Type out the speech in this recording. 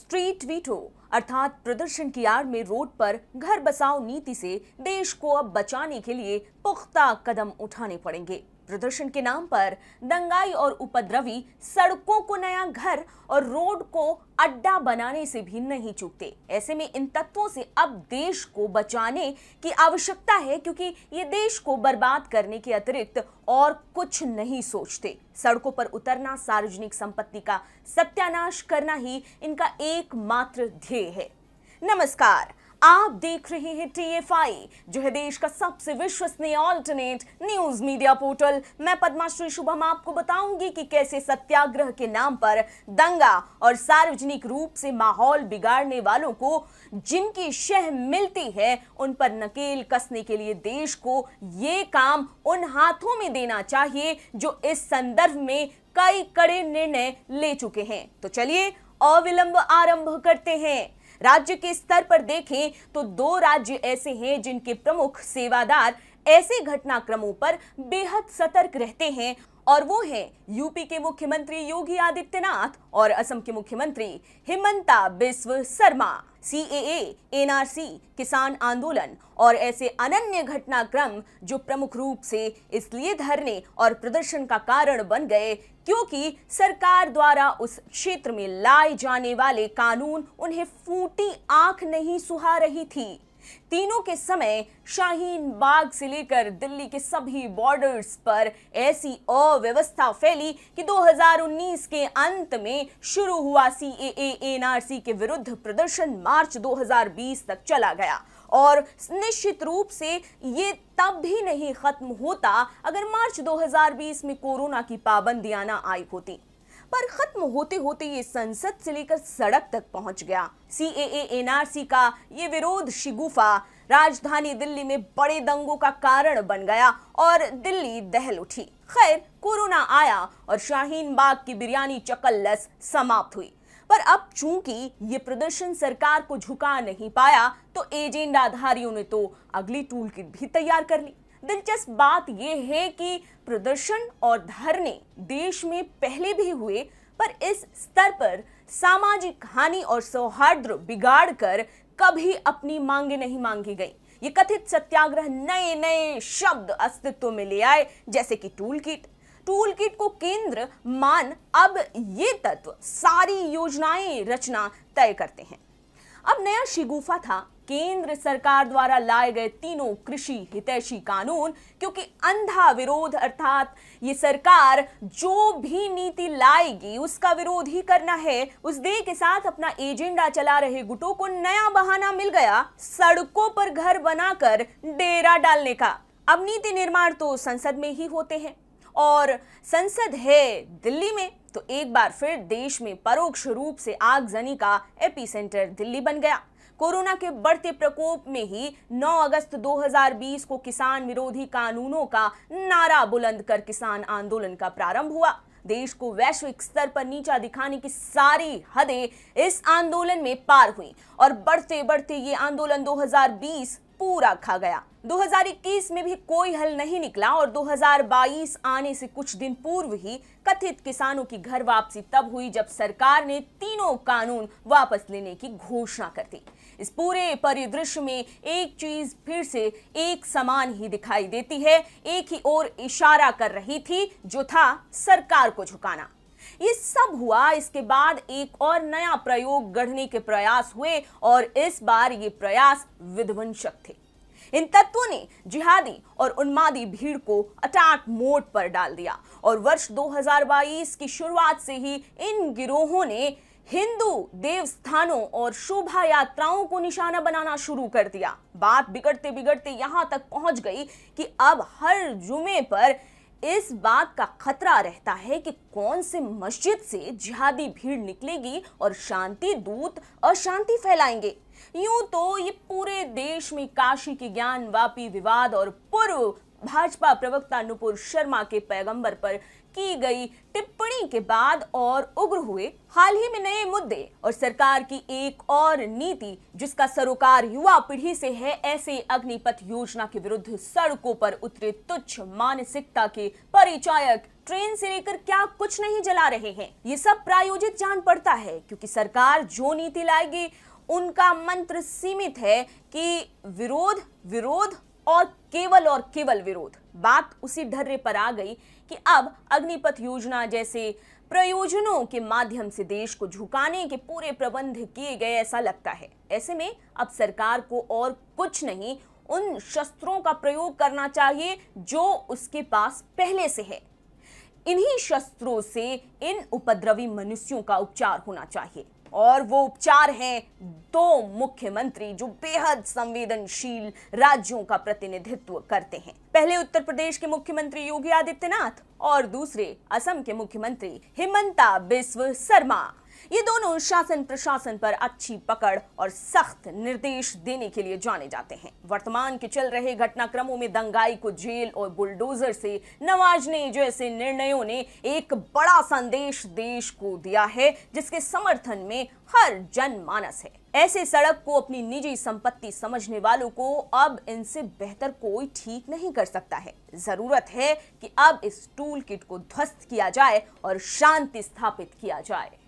street veto अर्थात प्रदर्शन की आड़ में रोड पर घर बसाओ नीति से देश को अब बचाने के लिए पुख्ता कदम उठाने पड़ेंगे प्रदर्शन के नाम पर दंगाई और उपद्रवी सड़कों को नया घर और रोड को अड्डा बनाने से भी नहीं चूकते ऐसे में इन तत्वों से अब देश को बचाने की आवश्यकता है क्योंकि ये देश को बर्बाद करने के अतिरिक्त और कुछ नहीं सोचते सड़कों पर उतरना सार्वजनिक संपत्ति का सत्यानाश करना ही इनका एकमात्र ध्येय है नमस्कार आप देख रहे हैं टीएफआई जो है देश का सबसे विश्वसनीय ऑल्टरनेट न्यूज मीडिया पोर्टल मैं पद्माश्री शुभम आपको बताऊंगी कि कैसे सत्याग्रह के नाम पर दंगा और सार्वजनिक रूप से माहौल बिगाड़ने वालों को जिनकी शह मिलती है उन पर नकेल कसने के लिए देश को ये काम उन हाथों में देना चाहिए जो इस संदर्भ में कई कड़े निर्णय ले चुके हैं तो चलिए अविलंब आरंभ करते हैं राज्य के स्तर पर देखें तो दो राज्य ऐसे हैं जिनके प्रमुख सेवादार ऐसे घटनाक्रमों पर बेहद सतर्क रहते हैं और वो हैं यूपी के मुख्यमंत्री योगी आदित्यनाथ और असम के मुख्यमंत्री हिमंता बिस्व शर्मा सी एनआरसी किसान आंदोलन और ऐसे अनन्य घटनाक्रम जो प्रमुख रूप से इसलिए धरने और प्रदर्शन का कारण बन गए क्योंकि सरकार द्वारा उस क्षेत्र में लाए जाने वाले कानून उन्हें फूटी आंख नहीं सुहा रही थी तीनों के समय शाहीन बाग से लेकर दिल्ली के सभी बॉर्डर्स पर ऐसी अव्यवस्था फैली कि 2019 के अंत में शुरू हुआ सी एनआरसी के विरुद्ध प्रदर्शन मार्च 2020 तक चला गया और निश्चित रूप से ये तब भी नहीं खत्म होता अगर मार्च 2020 में कोरोना की पाबंदियां ना आई होती पर खत्म होते होते ये संसद से लेकर सड़क तक पहुंच गया सी एनआरसी का ये विरोध शिगुफा राजधानी दिल्ली में बड़े दंगों का कारण बन गया और दिल्ली दहल उठी खैर कोरोना आया और शाहीन बाग की बिरयानी चकल्लस समाप्त हुई पर अब चूंकि ये प्रदर्शन सरकार को झुका नहीं पाया तो एजेंडाधारियों ने तो अगली टूल किट भी तैयार कर ली दिलचस्प बात यह है कि प्रदर्शन और धरने देश में पहले भी हुए पर इस स्तर पर सामाजिक हानि और सौहार्द बिगाड़ कर कभी अपनी मांगे नहीं मांगी गई ये कथित सत्याग्रह नए नए शब्द अस्तित्व में ले आए जैसे कि टूल किट टूल किट को केंद्र मान अब ये तत्व सारी योजनाएं रचना तय करते हैं अब नया शिगुफा था केंद्र सरकार द्वारा लाए गए तीनों कृषि हितैषी कानून क्योंकि अंधा विरोध अर्थात ये सरकार जो भी नीति लाएगी उसका विरोध ही करना है उस दे के साथ अपना एजेंडा चला रहे गुटों को नया बहाना मिल गया सड़कों पर घर बनाकर डेरा डालने का अब नीति निर्माण तो संसद में ही होते हैं और संसद है दिल्ली में तो एक बार फिर देश में परोक्ष रूप से आगजनी का एपिसेंटर दिल्ली बन गया कोरोना के बढ़ते प्रकोप में ही 9 अगस्त 2020 को किसान विरोधी कानूनों का नारा बुलंद कर किसान आंदोलन का प्रारंभ हुआ देश को वैश्विक स्तर पर नीचा दिखाने की सारी हदें इस आंदोलन में पार हुई और बढ़ते बढ़ते ये आंदोलन 2020 पूरा खा गया 2021 में भी कोई हल नहीं निकला और 2022 आने से कुछ दिन पूर्व ही कथित किसानों की घर वापसी तब हुई जब सरकार ने तीनों कानून वापस लेने की घोषणा कर दी इस पूरे परिदृश्य में एक चीज फिर से एक समान ही दिखाई देती है एक ही ओर इशारा कर रही थी जो था सरकार को झुकाना ये सब हुआ इसके बाद एक और नया प्रयोग गढ़ने के प्रयास हुए और इस बार ये प्रयास विध्वंसक थे इन तत्वों ने जिहादी और उन्मादी भीड़ को अटैक मोड पर डाल दिया और वर्ष 2022 की शुरुआत से ही इन गिरोहों ने हिंदू देवस्थानों और शोभा यात्राओं को निशाना बनाना शुरू कर दिया बात बिगड़ते बिगड़ते यहां तक पहुंच गई कि अब हर जुमे पर इस बात का खतरा रहता है कि कौन से मस्जिद से जिहादी भीड़ निकलेगी और शांति दूत अशांति फैलाएंगे यूं तो ये पूरे देश में काशी के ज्ञान वापी विवाद और पूर्व भाजपा प्रवक्ता नुपुर शर्मा के पैगंबर पर की गई टिप्पणी के बाद और उग्र हुए हाल ही में नए मुद्दे और सरकार की एक और नीति जिसका सरोकार युवा पीढ़ी से है ऐसे अग्निपथ योजना के विरुद्ध सड़कों पर उतरे तुच्छ मानसिकता के परिचायक ट्रेन से लेकर क्या कुछ नहीं जला रहे हैं ये सब प्रायोजित जान पड़ता है क्योंकि सरकार जो नीति लाएगी उनका मंत्र सीमित है कि विरोध विरोध और केवल और केवल विरोध बात उसी धर्रे पर आ गई कि अब अग्निपथ योजना जैसे प्रयोजनों के माध्यम से देश को झुकाने के पूरे प्रबंध किए गए ऐसा लगता है ऐसे में अब सरकार को और कुछ नहीं उन शस्त्रों का प्रयोग करना चाहिए जो उसके पास पहले से है इन्हीं शस्त्रों से इन उपद्रवी मनुष्यों का उपचार होना चाहिए और वो उपचार है तो मुख्यमंत्री जो बेहद संवेदनशील राज्यों का प्रतिनिधित्व करते हैं पहले उत्तर प्रदेश के मुख्यमंत्री योगी आदित्यनाथ और दूसरे असम के मुख्यमंत्री हिमंता बिस्व शर्मा ये दोनों शासन प्रशासन पर अच्छी पकड़ और सख्त निर्देश देने के लिए जाने जाते हैं वर्तमान के चल रहे घटनाक्रमों में दंगाई को जेल और बुलडोजर से नवाजने जैसे निर्णयों ने एक बड़ा संदेश देश को दिया है जिसके समर्थन में हर जनमानस है ऐसे सड़क को अपनी निजी संपत्ति समझने वालों को अब इनसे बेहतर कोई ठीक नहीं कर सकता है जरूरत है कि अब इस टूल किट को ध्वस्त किया जाए और शांति स्थापित किया जाए